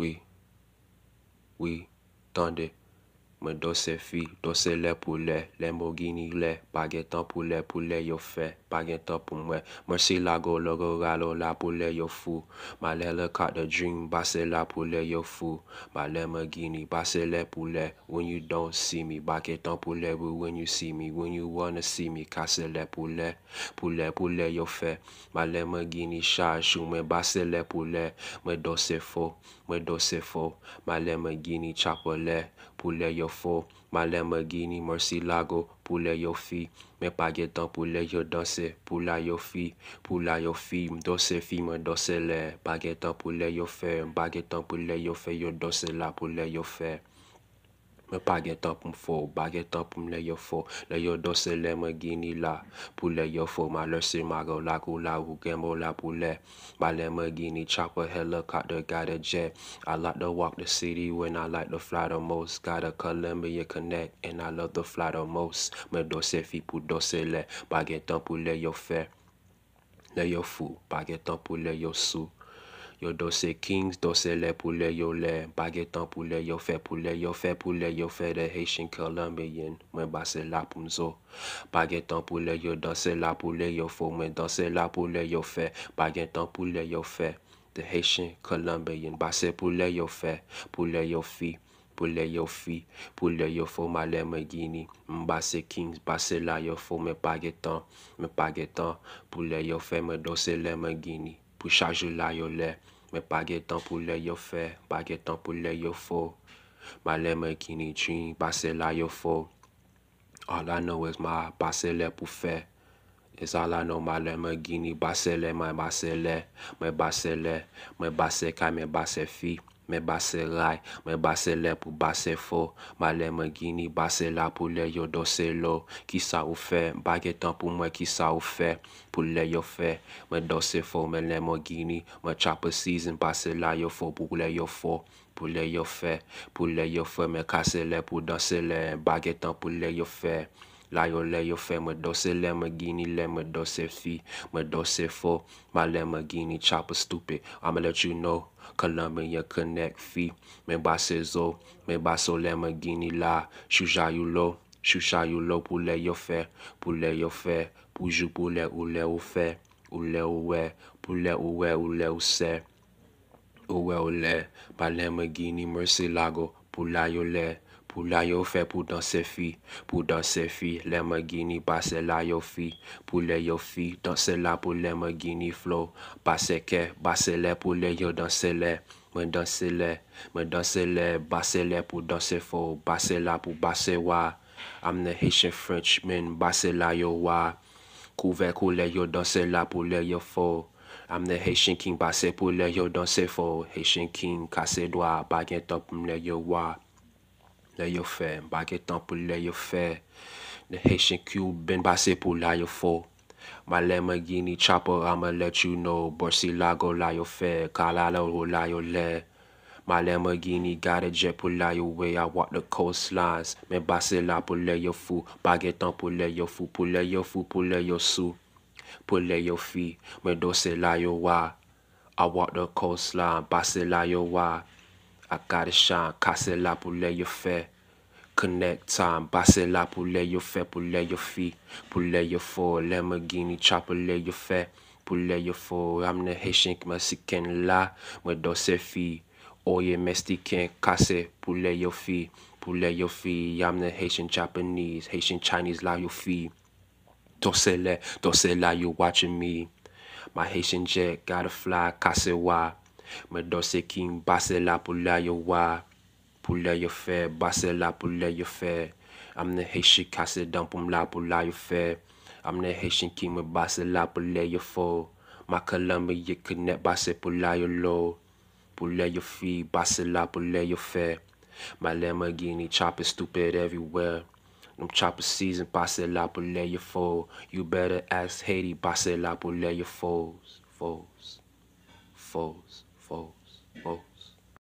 we, we, Donde. Mwen dose fi, dose le pou le Lembo gini le, bagetan pou le Pou le yo fe, bagetan pou mwen Mersi la go, logo ralo la Pou le yo fu, malele kak The dream, base la pou le yo fu Malele mwen gini, base le pou le When you don't see me, bagetan Pou le, when you see me, when you Wanna see me, kase le pou le Pou le, pou le yo fe Malele mwen gini, shajou me, base Le pou le, mwen dose fo Mwen dose fo, malele mwen gini Cha pou le, pou le yo Malen me gini, mersi lago pou le yo fi Me page tan pou le yo danse, pou la yo fi Pou la yo fi, m danse fi, m danse le Page tan pou le yo fe, m page tan pou le yo fe Yo danse la pou le yo fe mepagetɔ ƒum fɔ o bagetɔ ƒum le yɔ fɔ le yɔ dɔse le megini la pu le yɔ fɔ ma le se ma gɔ la ko la wu gɛmɔ la pu le ma le megini chopper hella caught the guy the jet I like to walk the city when I like to fly the most gotta color me a connect and I love to fly the most me dɔse fi pu dɔse le bagetɔ pu le yo fɛ le yɔ fu bagetɔ pu le yo sou. Yo dosi kings, dosi la pou la yo le M bagetan pou la yo fe, pou la yo fe, pou la yo fe De Haitian Columbian Mwen base la pou mzo M bagetan pou la yo, danse la pou la yo fo Mwen danse la pou la yo fe, bagetan pou la yo fe De Haitian Columbian Base pou la yo fe, pou la yo fi, pou la yo fi Pou la yo fo, mwen le men gini M base kings, base la yo fo, men bagetan, men bagetan Pou la yo fe, men dosi le men gini Pou chakjou la yo le, mwen pake ton pou le yo fe, pake ton pou le yo fo. Malen mwen kini chini, basen la yo fo. All I know is ma basen le pou fe, is all I know malen mwen kini basen le, mwen basen le, mwen basen le, mwen basen ka mwen basen fi. Mè basè ray, mè basè lè pou basè fò, mè lè mè gini, basè la pou lè yo dosè lo, ki sa ou fè, bagè tan pou mwen ki sa ou fè, pou lè yo fè. Mè dosè fò, mè lè mè gini, mè chapè season, basè la yo fò, pou lè yo fò, pou lè yo fè, pou lè yo fò, mè kase lè pou dosè lè, bagè tan pou lè yo fè. La yo le yo fe, me dose le me gini, le me dose fi, me dose fo Ma le me gini, chapa stupi, ama let you know, kalame ya konek fi Men ba se zo, men ba so le me gini la, shusha yu lo, shusha yu lo pou le yo fe Pou le yo fe, pou ju pou le, ou le ou fe, ou le ou we, pou le ou we, ou le ou se Ou we ou le, pa le me gini, mersi lago, pou la yo le Pou la yo fe pou danse fi, pou danse fi, le mè gini, basse la yo fi, pou le yo fi, danse la pou le mè gini flow, basse ke, basse le pou le yo danse le, mè danse le, mè danse le, basse le pou danse fo, basse la pou basse wa, amne Haitian Frenchman, basse la yo wa, kou ve kou le yo danse la pou le yo fo, amne Haitian King basse pou le yo danse fo, Haitian King, kase dwa, bagen top mè yo wa Mba getan pou le yo fe Ne Haitian Cuban, ba se pou le yo fo Ma le magini, chopper, ama let you know Borsi la go le yo fe, kalala ou le yo le Ma le magini, gade jet pou le yo we I walk the coastlines, men ba se la pou le yo fo Mba getan pou le yo fo, pou le yo fo, pou le yo su Pou le yo fi, men do se le yo wa I walk the coastlines, ba se le yo wa I gotta shine, casser là pour your fair. Connect time, passer là pour les faire, Let your filles, pour chop, for, Lamborghini, chopper les faire, pour I'm the Haitian, Mexican là, moi dans ces filles. Oye Mexican, casser pour les filles, pour I'm the Haitian, Japanese, Haitian, Chinese là, your filles. Don't say la, don't say you watching me. My Haitian jet gotta fly, casser why. Me dose se kin base la pou la yo wa. Pou la yo fe, base la pou la yo fe. Amne heshi kase dan pou mla pou la yo fe. Amne heshi king, me base la pou la yo fo. Makala me ye connect base pou la yo lo. Pou la yo fi, base la pou la yo fe. My Lamborghini chopper stupid everywhere. Them chopper season, bossy la lay your foe. You better ask Haiti, bossy la lay your foes, foes, foes folks, folks.